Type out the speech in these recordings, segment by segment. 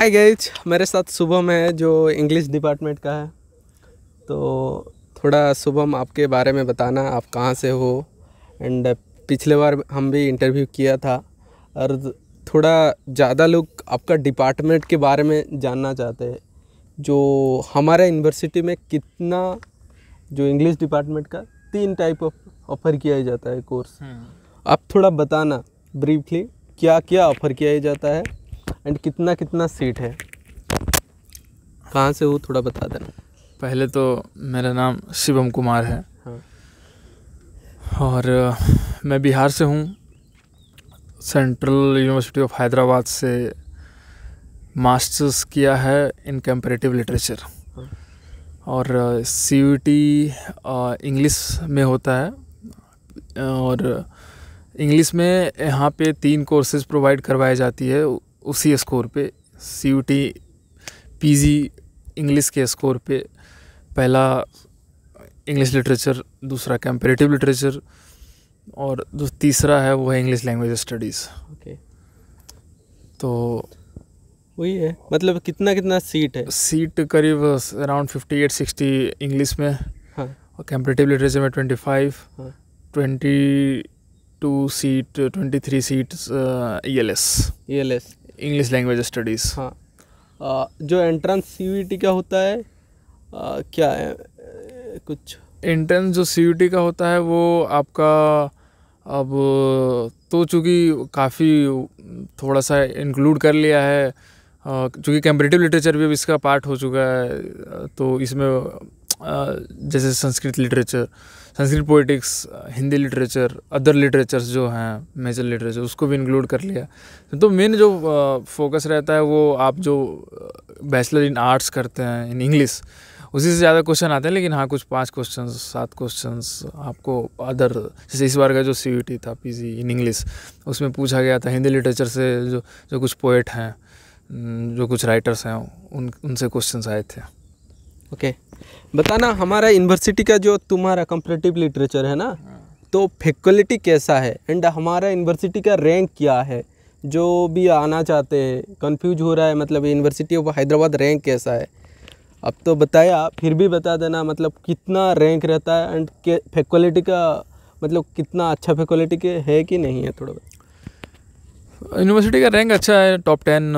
हाय guys मेरे साथ शुभम है जो इंग्लिश डिपार्टमेंट का है तो थोड़ा शुभम आपके बारे में बताना आप कहाँ से हो एंड पिछले बार हम भी इंटरव्यू किया था और थोड़ा ज़्यादा लोग आपका डिपार्टमेंट के बारे में जानना चाहते हैं जो हमारे यूनिवर्सिटी में कितना जो इंग्लिश डिपार्टमेंट का तीन टाइप ऑफ ऑफ़र किया जाता है कोर्स हम्म। आप थोड़ा बताना ब्रीफली क्या क्या ऑफ़र किया जाता है एंड कितना कितना सीट है कहाँ से हो थोड़ा बता देना पहले तो मेरा नाम शिवम कुमार है हाँ। और मैं बिहार से हूँ सेंट्रल यूनिवर्सिटी ऑफ हैदराबाद से मास्टर्स किया है इन कंपेरेटिव लिटरेचर और सी यू टी इंग्लिश में होता है और इंग्लिश में यहाँ पे तीन कोर्सेज प्रोवाइड करवाई जाती है उसी स्कोर पे C U T P G English के स्कोर पे पहला इंग्लिश लिटरेचर दूसरा कंपेरेटिव लिटरेचर और जो तीसरा है वो है इंग्लिश लैंग्वेज स्टडीज़ ओके तो वही है मतलब कितना कितना सीट है सीट करीब around fifty eight sixty English में हाँ और कंपेरेटिव लिटरेचर में twenty five twenty two seat twenty three seat E L S E L S English language studies हाँ जो एंट्रेंस सी का होता है आ, क्या है कुछ एंट्रेंस जो सी का होता है वो आपका अब तो चूँकि काफ़ी थोड़ा सा इंक्लूड कर लिया है चूँकि कंपरेटिव लिटरेचर भी अब इसका पार्ट हो चुका है तो इसमें जैसे Sanskrit literature Sanskrit poetics Hindi literature other literatures जो हैं मेजर लिटरेचर उसको भी इंक्लूड कर लिया तो मेन जो फोकस रहता है वो आप जो बैचलर इन आर्ट्स करते हैं इन इंग्लिश उसी से ज़्यादा क्वेश्चन आते हैं लेकिन हाँ कुछ पाँच क्वेश्चन सात क्वेश्चन आपको अदर जैसे इस बार का जो सी था पी इन इंग्लिश उसमें पूछा गया था हिंदी लिटरेचर से जो जो कुछ पोइट हैं जो कुछ राइटर्स हैं उन उनसे क्वेश्चन आए थे ओके बताना हमारा यूनिवर्सिटी का जो तुम्हारा कंपरेटिव लिटरेचर है ना हाँ। तो फैकल्टी कैसा है एंड हमारा यूनिवर्सिटी का रैंक क्या है जो भी आना चाहते हैं कंफ्यूज हो रहा है मतलब यूनिवर्सिटी ऑफ हैदराबाद रैंक कैसा है अब तो बताया फिर भी बता देना मतलब कितना रैंक रहता है एंड फैकल्टी का मतलब कितना अच्छा फैकल्टी के है कि नहीं है थोड़ा बहुत यूनिवर्सिटी का रैंक अच्छा है टॉप टेन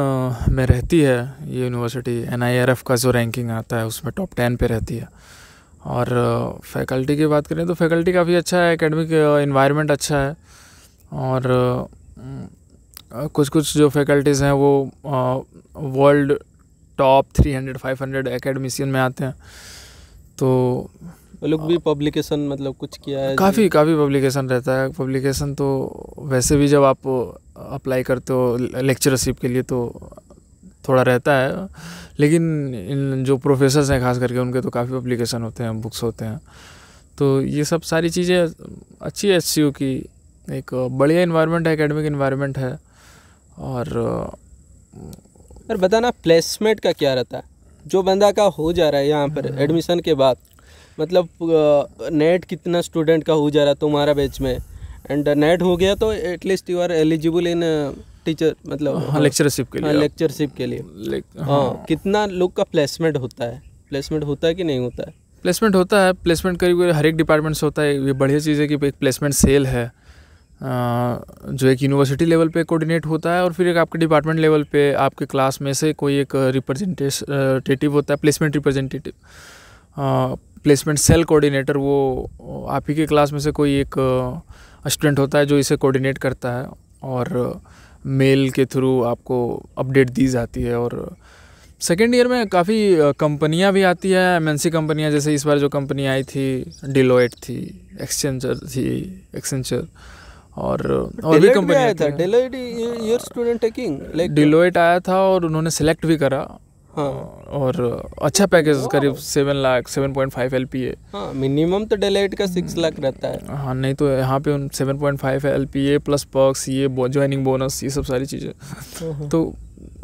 में रहती है ये यूनिवर्सिटी एन का जो रैंकिंग आता है उसमें टॉप टेन पे रहती है और फैकल्टी की बात करें तो फैकल्टी काफ़ी अच्छा है एकेडमिक इन्वायरमेंट अच्छा है और कुछ कुछ जो फैकल्टीज़ हैं वो वर्ल्ड टॉप 300 500 एकेडमिशियन में आते हैं तो लोग भी पब्लिकेशन हाँ। मतलब कुछ किया है काफ़ी काफ़ी पब्लिकेशन रहता है पब्लिकेशन तो वैसे भी जब आप अप्लाई करते हो लेक्चरशिप के लिए तो थोड़ा रहता है लेकिन इन जो प्रोफेसर्स हैं खास करके उनके तो काफ़ी पब्लिकेशन होते हैं बुक्स होते हैं तो ये सब सारी चीज़ें अच्छी है एस की एक बढ़िया इन्वायरमेंट है एकेडमिक इन्वायरमेंट है और और बताना प्लेसमेंट का क्या रहता है जो बंदा का हो जा रहा है यहाँ पर एडमिशन हाँ। के बाद मतलब नेट कितना स्टूडेंट का हो जा रहा तुम्हारा बैच में एंड नेट हो गया तो at least you are eligible in teacher मतलब हाँ लेक्चरशिप के लिए लेक्चरशिप हाँ, के लिए हाँ, हाँ, कितना लोग का प्लेसमेंट होता है प्लेसमेंट होता है कि नहीं होता है प्लेसमेंट होता है प्लेसमेंट करीब करीब हर एक डिपार्टमेंट से होता है ये बढ़िया चीज़ है कि एक प्लेसमेंट सेल है जो एक यूनिवर्सिटी लेवल पे कोऑर्डिनेट होता है और फिर एक आपके डिपार्टमेंट लेवल पे आपके क्लास में से कोई एक रिप्रेजेंटेटिव होता है placement representative placement cell coordinator वो आप ही के क्लास में से कोई एक स्टूडेंट होता है जो इसे कोऑर्डिनेट करता है और मेल के थ्रू आपको अपडेट दी जाती है और सेकेंड ईयर में काफ़ी कंपनियाँ भी आती है एम एन कंपनियाँ जैसे इस बार जो कंपनी आई थी डिलोइट थी एक्सचेंजर थी एक्सचेंजर और और भी कंपनी आया था डिलोइट डिलोइट आया था और उन्होंने सेलेक्ट भी करा हाँ। और अच्छा पैकेज करीब seven lakh seven point five L P A minimum तो डेलाइट का सिक्स लाख रहता है हाँ नहीं तो यहाँ पे उन seven point five L P A plus perks ये ज्वाइनिंग बोनस ये सब सारी चीज़ें हाँ। तो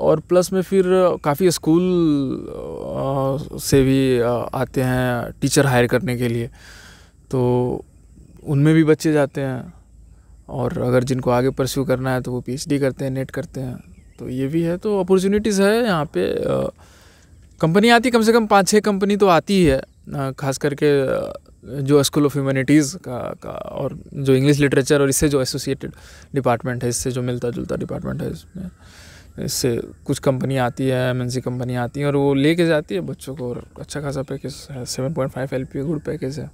और प्लस में फिर काफ़ी स्कूल से भी आते हैं टीचर हायर करने के लिए तो उनमें भी बच्चे जाते हैं और अगर जिनको आगे परस्यू करना है तो वो पीएचडी करते हैं नेट e करते हैं तो ये भी है तो अपॉर्चुनिटीज़ है यहाँ पे कंपनी आती कम से कम पाँच छः कंपनी तो आती ही है खास करके जो स्कूल ऑफ ह्यूमैनिटीज़ का, का और जो इंग्लिश लिटरेचर और इससे जो एसोसिएटेड डिपार्टमेंट है इससे जो मिलता जुलता डिपार्टमेंट है इसमें इससे कुछ कंपनी आती है एम कंपनी आती है और वो लेके जाती है बच्चों को और अच्छा खासा पैकेज है seven point five L P good package है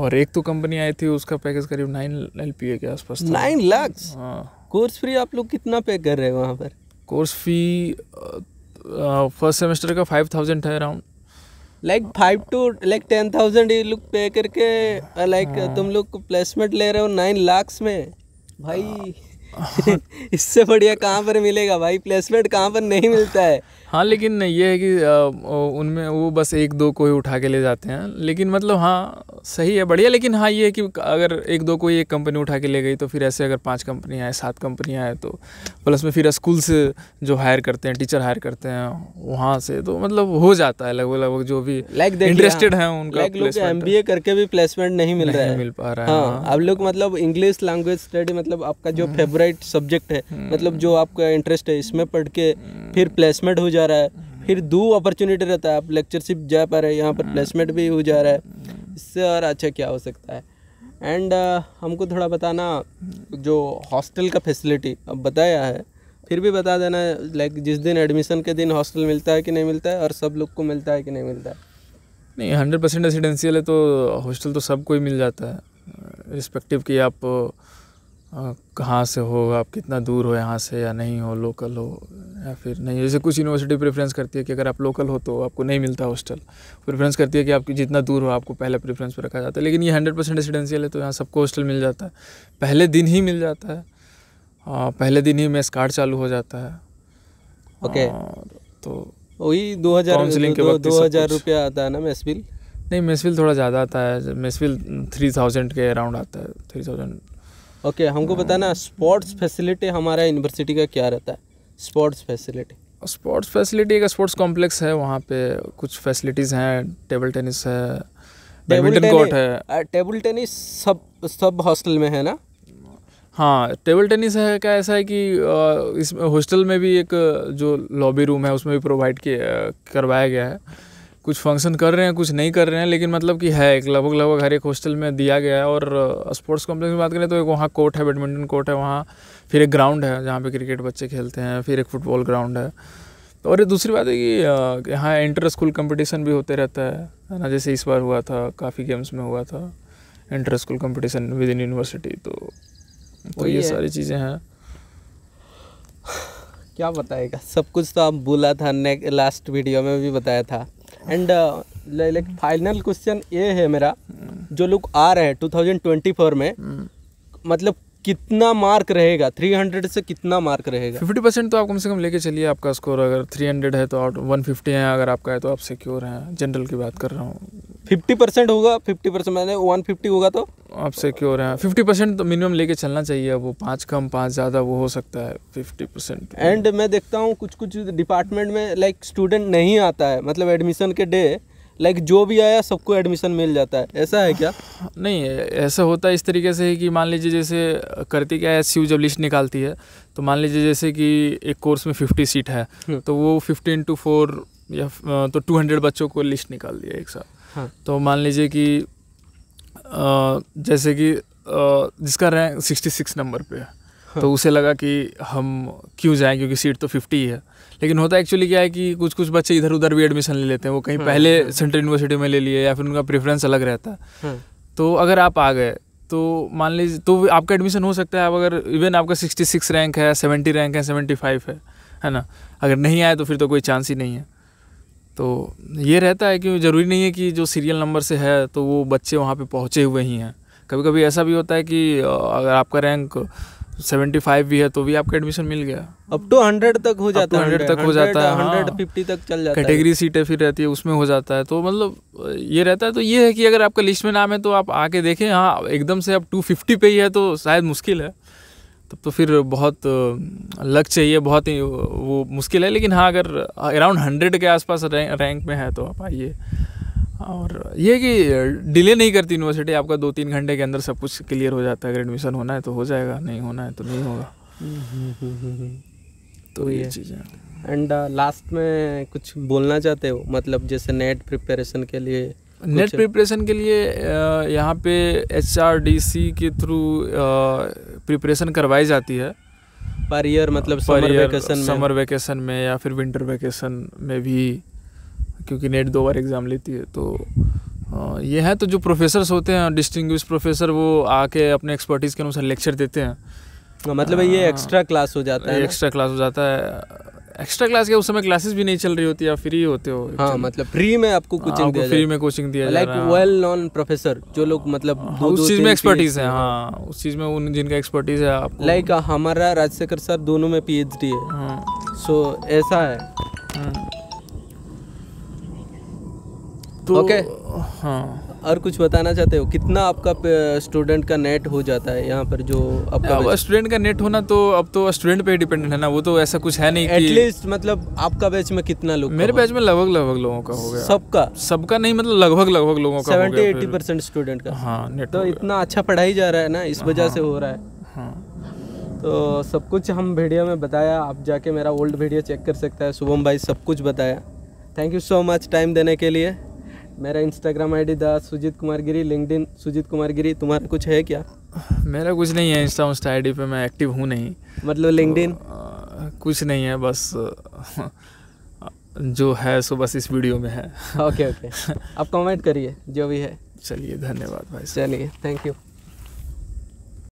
और एक तो कंपनी आई थी उसका पैकेज करीब नाइन एल पी ए के आसपास नाइन लाख हाँ कोर्स फी आप लोग कितना पे कर रहे हो वहाँ पर कोर्स फी फर्स्ट सेमेस्टर का फाइव थाउजेंड है around like five to like ten thousand ये लोग पे करके लाइक like, हाँ। तुम लोग प्लेसमेंट ले रहे हो नाइन लाख्स में भाई हाँ। इससे बढ़िया कहाँ पर मिलेगा भाई प्लेसमेंट कहाँ पर नहीं मिलता है हाँ लेकिन ये है कि उनमें वो बस एक दो को ही उठा के ले जाते हैं लेकिन मतलब हाँ सही है बढ़िया लेकिन हाँ ये है कि अगर एक दो को ही एक कंपनी उठा के ले गई तो फिर ऐसे अगर पांच कंपनी आए सात कंपनियाँ आए तो प्लस में फिर स्कूल से जो हायर करते हैं टीचर हायर करते हैं वहाँ से तो मतलब हो जाता है लगभग लगभग जो भी इंटरेस्टेड हाँ। है उनका एम बी ए करके भी प्लेसमेंट नहीं मिल रहा है मिल पा रहा है हाँ, हाँ। अब लोग मतलब इंग्लिश लैंग्वेज स्टडी मतलब आपका जो फेवरेट हम्म। फेवरेट सब्जेक्ट है हम्म। मतलब जो आपका इंटरेस्ट है इसमें पढ़ के हम्म। फिर प्लेसमेंट हो जा रहा है हम्म। फिर दो अपॉर्चुनिटी रहता है आप लेक्चरशिप जा पा रहे हैं यहाँ पर प्लेसमेंट भी हो जा रहा है इससे और अच्छा क्या हो सकता है एंड uh, हमको थोड़ा बताना जो हॉस्टल का फैसिलिटी अब बताया है फिर भी बता देना लाइक जिस दिन एडमिशन के दिन हॉस्टल मिलता है कि नहीं मिलता है और सब लोग को मिलता है कि नहीं मिलता है नहीं हंड्रेड परसेंट रेसिडेंशियल है तो हॉस्टल तो सबको ही मिल जाता है रिस्पेक्टिव uh, कि आप कहाँ से हो आप कितना दूर हो यहाँ से या नहीं हो लोकल हो या फिर नहीं जैसे कुछ यूनिवर्सिटी प्रेफरेंस करती है कि अगर आप लोकल हो तो आपको नहीं मिलता हॉस्टल प्रेफरेंस करती है कि आपकी जितना दूर हो आपको पहले प्रेफरेंस पर रखा जाता है लेकिन ये हंड्रेड परसेंट रेसिडेंशियल है तो यहाँ सबको हॉस्टल मिल जाता है पहले दिन ही मिल जाता है आ, पहले दिन ही मेस कार्ड चालू हो जाता है ओके तो वही दो हज़ार दो हज़ार रुपया आता है ना मेस बिल नहीं मेस बिल थोड़ा ज़्यादा आता है मेस बिल थ्री थाउजेंड के अराउंड आता है थ्री थाउजेंड ओके okay, हमको बताना स्पोर्ट्स फैसिलिटी हमारा यूनिवर्सिटी का क्या रहता है स्पोर्ट्स फैसिलिटी स्पोर्ट्स फैसिलिटी एक स्पोर्ट्स कॉम्प्लेक्स है वहाँ पे कुछ फैसिलिटीज़ हैं टेबल टेनिस है बैडमिंटन कोर्ट है टेबल टेनिस सब सब हॉस्टल में है ना हाँ टेबल टेनिस है क्या ऐसा है कि इस हॉस्टल में भी एक जो लॉबी रूम है उसमें भी प्रोवाइड किया करवाया गया है कुछ फंक्शन कर रहे हैं कुछ नहीं कर रहे हैं लेकिन मतलब कि है एक लगभग लगभग हर एक हॉस्टल में दिया गया है और स्पोर्ट्स कॉम्प्लेक्स की बात करें तो एक वहाँ कोर्ट है बैडमिंटन कोर्ट है वहाँ फिर एक ग्राउंड है जहाँ पे क्रिकेट बच्चे खेलते हैं फिर एक फुटबॉल ग्राउंड है तो और दूसरी बात है कि यहाँ इंटर स्कूल कंपटीशन भी होते रहता है है ना जैसे इस बार हुआ था काफ़ी गेम्स में हुआ था inter school competition within university तो तो ये सारी चीज़ें हैं क्या बताएगा सब कुछ तो आप बोला था ने लास्ट वीडियो में भी बताया था एंड लाइक फाइनल क्वेश्चन ये है मेरा जो लोग आ रहे हैं 2024 में मतलब कितना मार्क रहेगा 300 से कितना मार्क रहेगा 50 परसेंट तो आप कम से कम लेके चलिए आपका स्कोर अगर 300 है तो आउट 150 है अगर आपका है तो आप सिक्योर हैं जनरल की बात कर रहा हूँ 50 परसेंट होगा 50 परसेंट मैंने 150 होगा तो आप सिक्योर हैं फिफ्टी परसेंट तो मिनिमम लेके चलना चाहिए वो पाँच कम पाँच ज़्यादा वो हो सकता है फिफ्टी परसेंट एंड मैं देखता हूँ कुछ कुछ डिपार्टमेंट में लाइक स्टूडेंट नहीं आता है मतलब एडमिशन के डे लाइक जो भी आया सबको एडमिशन मिल जाता है ऐसा है क्या नहीं ऐसा होता है इस तरीके से है कि मान लीजिए जैसे करती क्या है एस जब लिस्ट निकालती है तो मान लीजिए जैसे कि एक कोर्स में फिफ्टी सीट है हम्म। तो वो फिफ्टी इंटू फोर या तो टू हंड्रेड बच्चों को लिस्ट निकाल दिया एक साथ हाँ। तो मान लीजिए कि जैसे कि जिसका रैंक सिक्सटी सिक्स नंबर पे है तो हाँ। उसे लगा कि हम क्यों जाएं क्योंकि सीट तो फिफ्टी है लेकिन होता एक्चुअली क्या है कि कुछ कुछ बच्चे इधर उधर भी एडमिशन ले लेते हैं वो कहीं हाँ, पहले सेंट्रल हाँ। यूनिवर्सिटी में ले लिए या फिर उनका प्रेफरेंस अलग रहता है तो अगर आप आ गए तो मान लीजिए तो आपका एडमिशन हो सकता है आप अगर इवन आपका सिक्सटी सिक्स रैंक है सेवेंटी रैंक है सेवेंटी फाइव है है ना अगर नहीं आए तो फिर तो कोई चांस ही नहीं है तो ये रहता है कि ज़रूरी नहीं है कि जो सीरियल नंबर से है तो वो बच्चे वहाँ पे पहुँचे हुए ही हैं कभी कभी ऐसा भी होता है कि अगर आपका रैंक सेवेंटी फाइव भी है तो भी आपका एडमिशन मिल गया अब टू हंड्रेड तक हो जाता है हंड्रेड तक हो जाता है हंड्रेड फिफ्टी तक चल जाता है कैटेगरी सीटें फिर रहती है उसमें हो जाता है तो मतलब ये रहता है तो ये है कि अगर आपका लिस्ट में नाम है तो आप आके देखें हाँ एकदम से अब टू फिफ्टी पे ही है तो शायद मुश्किल है तब तो फिर बहुत लक चाहिए बहुत ही वो मुश्किल है लेकिन हाँ अगर अराउंड हंड्रेड के आसपास रैंक में है तो आप आइए और ये कि डिले नहीं करती यूनिवर्सिटी आपका दो तीन घंटे के अंदर सब कुछ क्लियर हो जाता है अगर एडमिशन होना है तो हो जाएगा नहीं होना है तो नहीं होगा तो ये, चीज़ें एंड लास्ट में कुछ बोलना चाहते हो मतलब जैसे नेट प्रिपरेशन के लिए नेट प्रिपरेशन के लिए यहाँ पे एच के थ्रू प्रिपरेशन करवाई जाती है पर ईयर मतलब समर वेकेशन समर वेकेशन में या फिर विंटर वेकेशन में भी क्योंकि नेट दो बार एग्ज़ाम लेती है तो ये हैं तो जो प्रोफेसर्स होते हैं डिस्टिंग प्रोफेसर वो आके अपने एक्सपर्टीज़ के अनुसार लेक्चर देते हैं हाँ, मतलब ये एक्स्ट्रा क्लास हो जाता है एक्स्ट्रा क्लास हो जाता है एक्स्ट्रा क्लास के उस समय क्लासेस भी नहीं चल रही होती आप फ्री होते हो हाँ मतलब फ्री में आपको कोचिंग हाँ, आपको दिया फ्री में कोचिंग दिया लाइक वेल नॉन प्रोफेसर जो लोग मतलब हाँ, दो, उस चीज में एक्सपर्टीज है हाँ, हाँ उस चीज में उन जिनका एक्सपर्टीज है आप लाइक हमारा राजशेखर सर दोनों में पीएचडी है सो ऐसा है तो ओके हाँ और कुछ बताना चाहते हो कितना आपका स्टूडेंट का नेट हो जाता है यहाँ पर जो आपका स्टूडेंट का नेट होना तो अब तो स्टूडेंट पे डिपेंडेंट है ना वो तो ऐसा कुछ है नहीं एटलीस्ट मतलब आपका बैच में कितना लोग मेरे बैच में लगभग लगभग लोगों का हो गया सबका सबका नहीं मतलब लगभग लगभग लोगों का सेवेंटी एट्टी परसेंट स्टूडेंट का हाँ नेट तो इतना अच्छा पढ़ाई जा रहा है ना इस वजह हाँ। से हो रहा है हाँ। तो सब कुछ हम भेड़िया में बताया आप जाके मेरा ओल्ड भेड़िया चेक कर सकता है शुभम भाई सब कुछ बताया thank you so much time देने के लिए मेरा Instagram I D Sujeet Kumar Giri इन सुजीत कुमार गिरी तुम्हारा कुछ है क्या मेरा कुछ नहीं है इंस्टा उंस्टा आई पे मैं एक्टिव हूँ नहीं मतलब लिंकड तो, कुछ नहीं है बस जो है सो बस इस वीडियो में है ओके ओके आप कमेंट करिए जो भी है चलिए धन्यवाद भाई चलिए थैंक यू